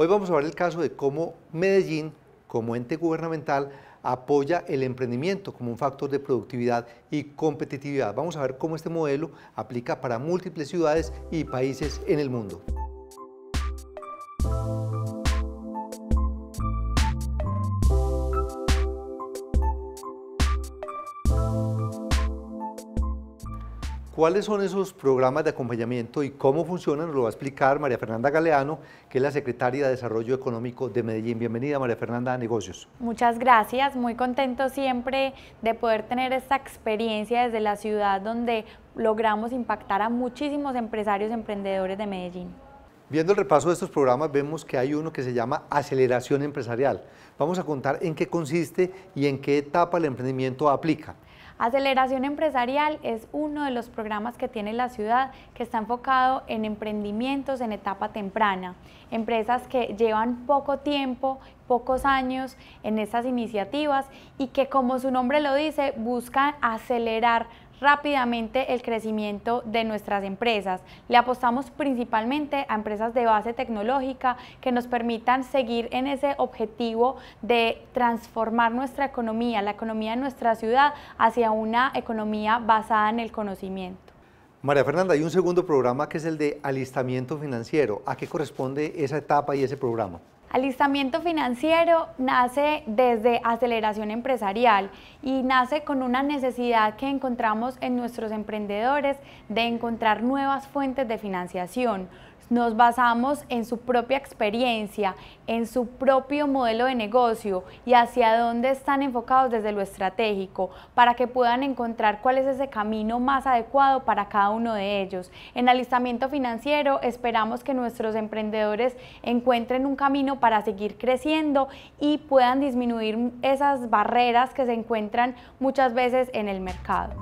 Hoy vamos a ver el caso de cómo Medellín, como ente gubernamental, apoya el emprendimiento como un factor de productividad y competitividad. Vamos a ver cómo este modelo aplica para múltiples ciudades y países en el mundo. ¿Cuáles son esos programas de acompañamiento y cómo funcionan? Nos lo va a explicar María Fernanda Galeano, que es la secretaria de Desarrollo Económico de Medellín. Bienvenida, María Fernanda, a Negocios. Muchas gracias, muy contento siempre de poder tener esta experiencia desde la ciudad donde logramos impactar a muchísimos empresarios emprendedores de Medellín. Viendo el repaso de estos programas, vemos que hay uno que se llama Aceleración Empresarial. Vamos a contar en qué consiste y en qué etapa el emprendimiento aplica. Aceleración Empresarial es uno de los programas que tiene la ciudad que está enfocado en emprendimientos en etapa temprana, empresas que llevan poco tiempo, pocos años en estas iniciativas y que como su nombre lo dice, buscan acelerar rápidamente el crecimiento de nuestras empresas. Le apostamos principalmente a empresas de base tecnológica que nos permitan seguir en ese objetivo de transformar nuestra economía, la economía de nuestra ciudad, hacia una economía basada en el conocimiento. María Fernanda, hay un segundo programa que es el de alistamiento financiero. ¿A qué corresponde esa etapa y ese programa? Alistamiento financiero nace desde aceleración empresarial y nace con una necesidad que encontramos en nuestros emprendedores de encontrar nuevas fuentes de financiación, nos basamos en su propia experiencia, en su propio modelo de negocio y hacia dónde están enfocados desde lo estratégico, para que puedan encontrar cuál es ese camino más adecuado para cada uno de ellos. En alistamiento financiero esperamos que nuestros emprendedores encuentren un camino para seguir creciendo y puedan disminuir esas barreras que se encuentran muchas veces en el mercado.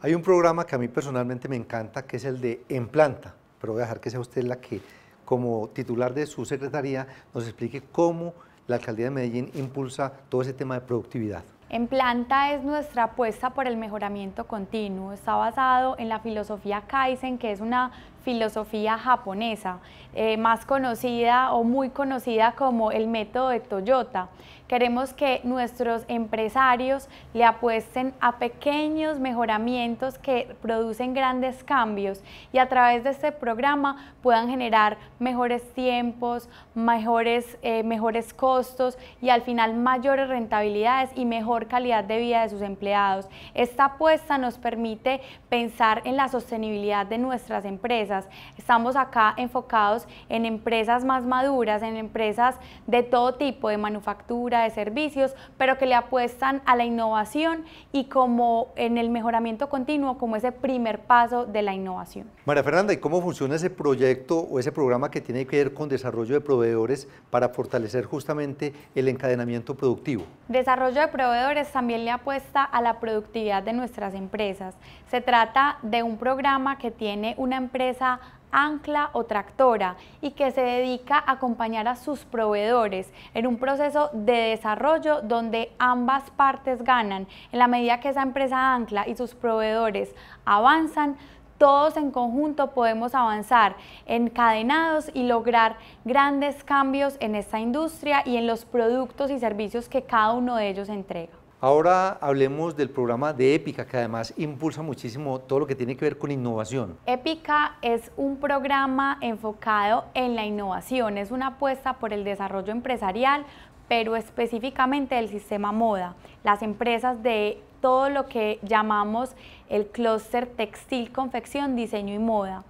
Hay un programa que a mí personalmente me encanta, que es el de En Planta, pero voy a dejar que sea usted la que, como titular de su secretaría, nos explique cómo la alcaldía de Medellín impulsa todo ese tema de productividad. En Planta es nuestra apuesta por el mejoramiento continuo. Está basado en la filosofía Kaizen, que es una filosofía japonesa, eh, más conocida o muy conocida como el método de Toyota. Queremos que nuestros empresarios le apuesten a pequeños mejoramientos que producen grandes cambios y a través de este programa puedan generar mejores tiempos, mejores, eh, mejores costos y al final mayores rentabilidades y mejor calidad de vida de sus empleados. Esta apuesta nos permite pensar en la sostenibilidad de nuestras empresas. Estamos acá enfocados en empresas más maduras, en empresas de todo tipo, de manufactura, de servicios, pero que le apuestan a la innovación y como en el mejoramiento continuo, como ese primer paso de la innovación. María Fernanda, ¿y cómo funciona ese proyecto o ese programa que tiene que ver con desarrollo de proveedores para fortalecer justamente el encadenamiento productivo? Desarrollo de proveedores también le apuesta a la productividad de nuestras empresas. Se trata de un programa que tiene una empresa ancla o tractora y que se dedica a acompañar a sus proveedores en un proceso de desarrollo donde ambas partes ganan. En la medida que esa empresa ancla y sus proveedores avanzan, todos en conjunto podemos avanzar encadenados y lograr grandes cambios en esta industria y en los productos y servicios que cada uno de ellos entrega. Ahora hablemos del programa de Épica, que además impulsa muchísimo todo lo que tiene que ver con innovación. Épica es un programa enfocado en la innovación, es una apuesta por el desarrollo empresarial, pero específicamente del sistema moda. Las empresas de todo lo que llamamos el clúster textil, confección, diseño y moda.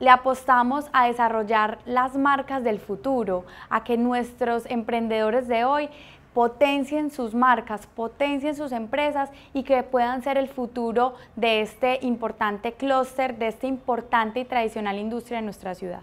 Le apostamos a desarrollar las marcas del futuro, a que nuestros emprendedores de hoy potencien sus marcas, potencien sus empresas y que puedan ser el futuro de este importante clúster, de esta importante y tradicional industria de nuestra ciudad.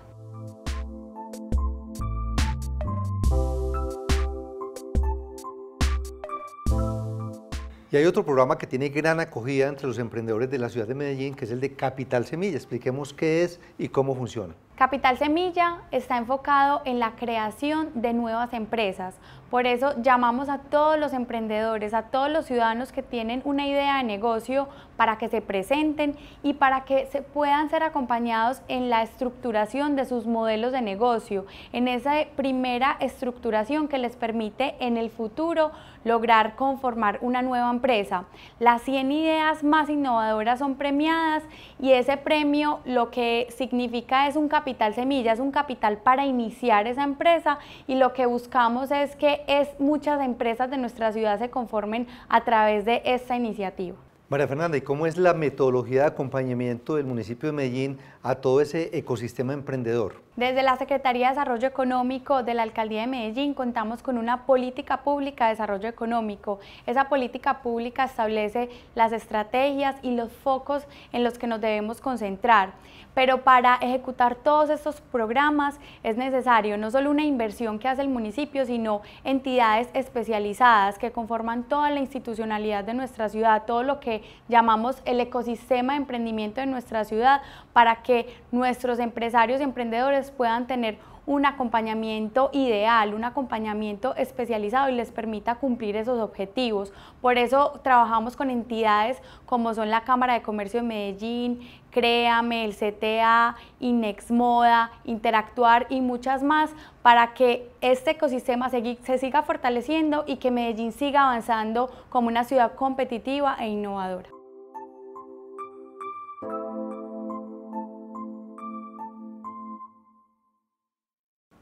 Y hay otro programa que tiene gran acogida entre los emprendedores de la ciudad de Medellín, que es el de Capital Semilla. Expliquemos qué es y cómo funciona. Capital Semilla está enfocado en la creación de nuevas empresas. Por eso llamamos a todos los emprendedores, a todos los ciudadanos que tienen una idea de negocio para que se presenten y para que se puedan ser acompañados en la estructuración de sus modelos de negocio, en esa primera estructuración que les permite en el futuro lograr conformar una nueva empresa. Las 100 ideas más innovadoras son premiadas y ese premio lo que significa es un capital capital semilla, es un capital para iniciar esa empresa y lo que buscamos es que es, muchas empresas de nuestra ciudad se conformen a través de esta iniciativa. María Fernanda, ¿y cómo es la metodología de acompañamiento del municipio de Medellín a todo ese ecosistema emprendedor? Desde la Secretaría de Desarrollo Económico de la Alcaldía de Medellín contamos con una política pública de desarrollo económico. Esa política pública establece las estrategias y los focos en los que nos debemos concentrar. Pero para ejecutar todos estos programas es necesario no solo una inversión que hace el municipio, sino entidades especializadas que conforman toda la institucionalidad de nuestra ciudad, todo lo que llamamos el ecosistema de emprendimiento de nuestra ciudad, para que que nuestros empresarios y emprendedores puedan tener un acompañamiento ideal, un acompañamiento especializado y les permita cumplir esos objetivos. Por eso trabajamos con entidades como son la Cámara de Comercio de Medellín, Créame, el CTA, Inex Moda, Interactuar y muchas más para que este ecosistema se siga fortaleciendo y que Medellín siga avanzando como una ciudad competitiva e innovadora.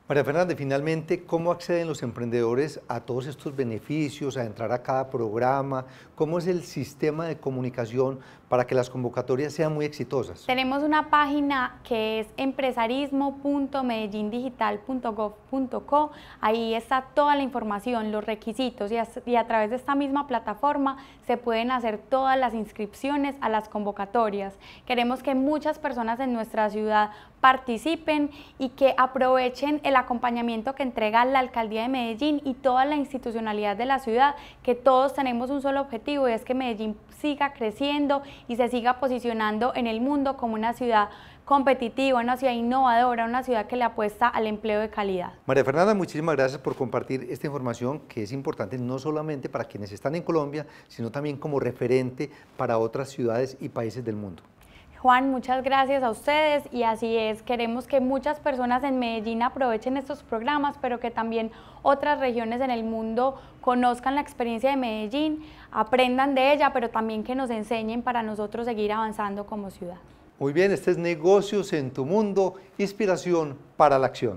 María Fernández, finalmente, ¿cómo acceden los emprendedores a todos estos beneficios, a entrar a cada programa? ¿Cómo es el sistema de comunicación para que las convocatorias sean muy exitosas? Tenemos una página que es empresarismo.medellindigital.gov.co. Ahí está toda la información, los requisitos y a, y a través de esta misma plataforma se pueden hacer todas las inscripciones a las convocatorias. Queremos que muchas personas en nuestra ciudad participen y que aprovechen el acompañamiento que entrega la Alcaldía de Medellín y toda la institucionalidad de la ciudad, que todos tenemos un solo objetivo y es que Medellín siga creciendo y se siga posicionando en el mundo como una ciudad competitiva, una ciudad innovadora, una ciudad que le apuesta al empleo de calidad. María Fernanda, muchísimas gracias por compartir esta información que es importante no solamente para quienes están en Colombia, sino también como referente para otras ciudades y países del mundo. Juan, muchas gracias a ustedes y así es, queremos que muchas personas en Medellín aprovechen estos programas, pero que también otras regiones en el mundo conozcan la experiencia de Medellín, aprendan de ella, pero también que nos enseñen para nosotros seguir avanzando como ciudad. Muy bien, este es Negocios en tu Mundo, inspiración para la acción.